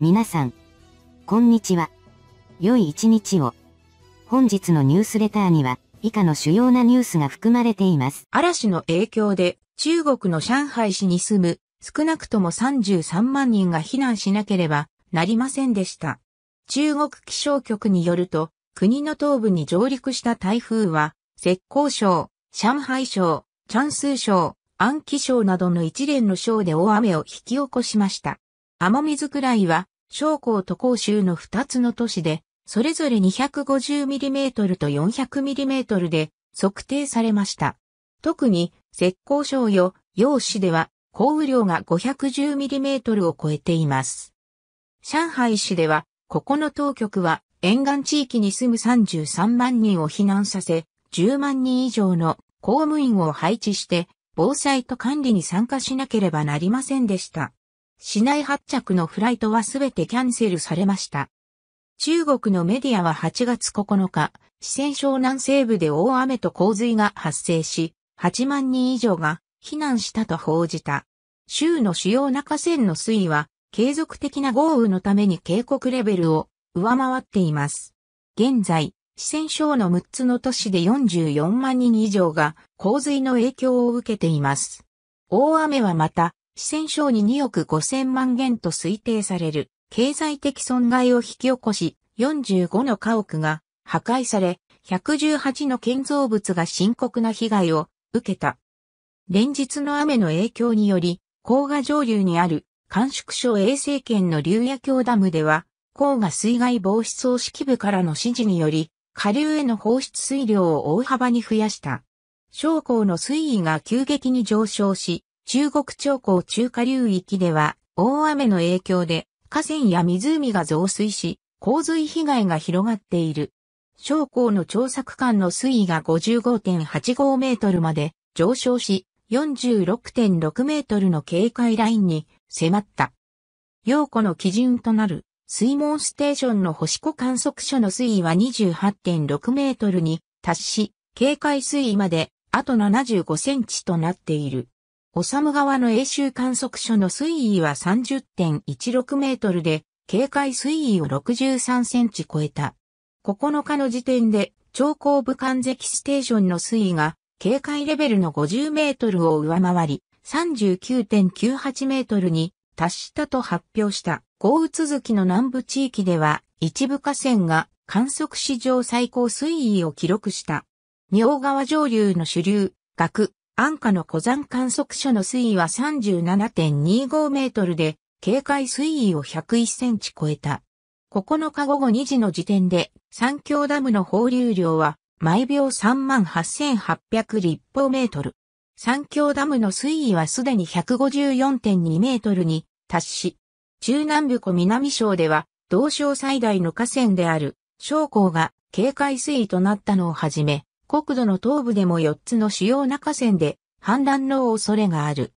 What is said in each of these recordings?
皆さん、こんにちは。良い一日を。本日のニュースレターには、以下の主要なニュースが含まれています。嵐の影響で、中国の上海市に住む、少なくとも33万人が避難しなければなりませんでした。中国気象局によると、国の東部に上陸した台風は、浙江省、上海省、チャンス省、安徽省などの一連の省で大雨を引き起こしました。天水くらいは、昇降と甲州の2つの都市で、それぞれ 250mm と 400mm で測定されました。特に、石膏省与、陽市では、降雨量が 510mm を超えています。上海市では、ここの当局は、沿岸地域に住む33万人を避難させ、10万人以上の公務員を配置して、防災と管理に参加しなければなりませんでした。市内発着のフライトはすべてキャンセルされました。中国のメディアは8月9日、四川省南西部で大雨と洪水が発生し、8万人以上が避難したと報じた。州の主要な河川の水位は継続的な豪雨のために警告レベルを上回っています。現在、四川省の6つの都市で44万人以上が洪水の影響を受けています。大雨はまた四川省に2億5 0 0 0万元と推定される経済的損害を引き起こし、45の家屋が破壊され、118の建造物が深刻な被害を受けた。連日の雨の影響により、黄河上流にある甘粛省衛生圏の竜野峡ダムでは、黄河水害防止組織部からの指示により、下流への放出水量を大幅に増やした。将校の水位が急激に上昇し、中国長江中華流域では、大雨の影響で、河川や湖が増水し、洪水被害が広がっている。朝江の調査区間の水位が55.85メートルまで上昇し、46.6メートルの警戒ラインに迫った。陽湖の基準となる水門ステーションの星湖観測所の水位は28.6メートルに達し、警戒水位まであと75センチとなっている。オサム川の永州観測所の水位は30.16メートルで、警戒水位を63センチ超えた。9日の時点で、超高部間関ステーションの水位が、警戒レベルの50メートルを上回り、39.98メートルに達したと発表した。豪雨続きの南部地域では、一部河川が観測史上最高水位を記録した。仁王川上流の主流、学、安価の湖山観測所の水位は37.25メートルで、警戒水位を101センチ超えた。9日午後2時の時点で、三峡ダムの放流量は、毎秒38,800立方メートル。三峡ダムの水位はすでに154.2メートルに達し、中南部湖南省では、同省最大の河川である、将港が警戒水位となったのをはじめ、国土の東部でも4つの主要な河川で氾濫の恐れがある。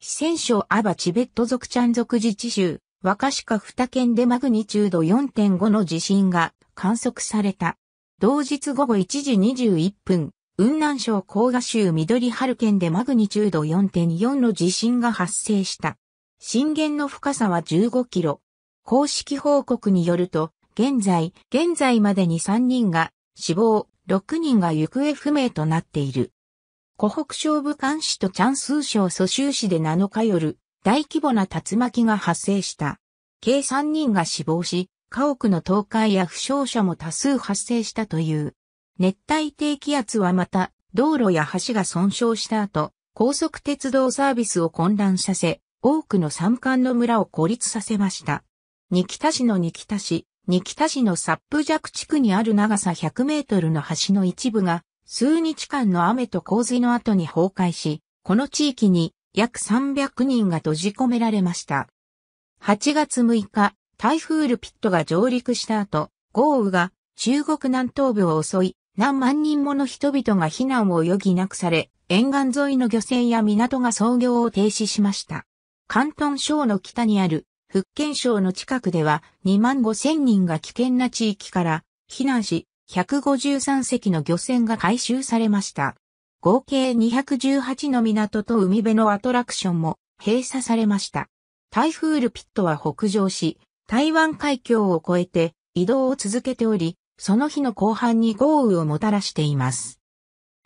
四川省アバチベット族チャン族自治州、若鹿二県でマグニチュード4.5の地震が観測された。同日午後1時21分、雲南省甲賀州緑春県でマグニチュード4.4の地震が発生した。震源の深さは15キロ。公式報告によると、現在、現在までに3人が死亡、6人が行方不明となっている。湖北省武漢市とチャンス省蘇州市で7日夜、大規模な竜巻が発生した。計3人が死亡し、家屋の倒壊や負傷者も多数発生したという。熱帯低気圧はまた、道路や橋が損傷した後、高速鉄道サービスを混乱させ、多くの山間の村を孤立させました。二北市の二北市、に北市のサップ弱地区にある長さ100メートルの橋の一部が、数日間の雨と洪水の後に崩壊し、この地域に約300人が閉じ込められました。8月6日、台風ルピットが上陸した後、豪雨が中国南東部を襲い、何万人もの人々が避難を余儀なくされ、沿岸沿いの漁船や港が操業を停止しました。関東省の北にある福建省の近くでは2万5千人が危険な地域から避難し、153隻の漁船が回収されました。合計218の港と海辺のアトラクションも閉鎖されました。台風ルピットは北上し、台湾海峡を越えて移動を続けており、その日の後半に豪雨をもたらしています。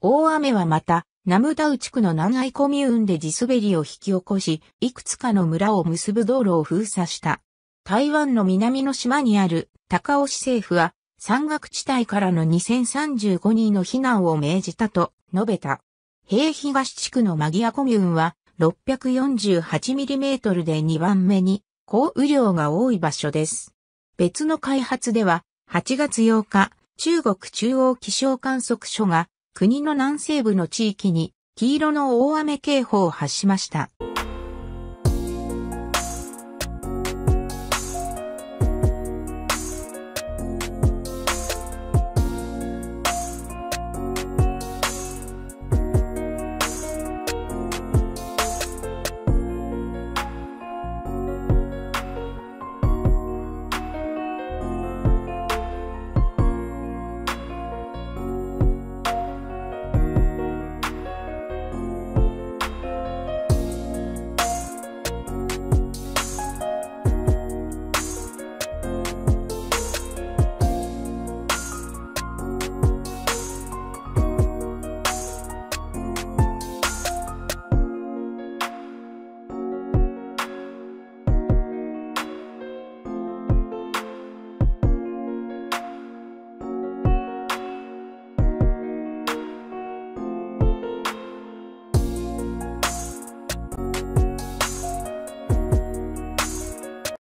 大雨はまたナムダウ地区の南愛コミューンで地滑りを引き起こし、いくつかの村を結ぶ道路を封鎖した。台湾の南の島にある高尾市政府は、山岳地帯からの2035人の避難を命じたと述べた。平東地区のマギアコミューンは 648mm で2番目に降雨量が多い場所です。別の開発では8月8日、中国中央気象観測所が国の南西部の地域に黄色の大雨警報を発しました。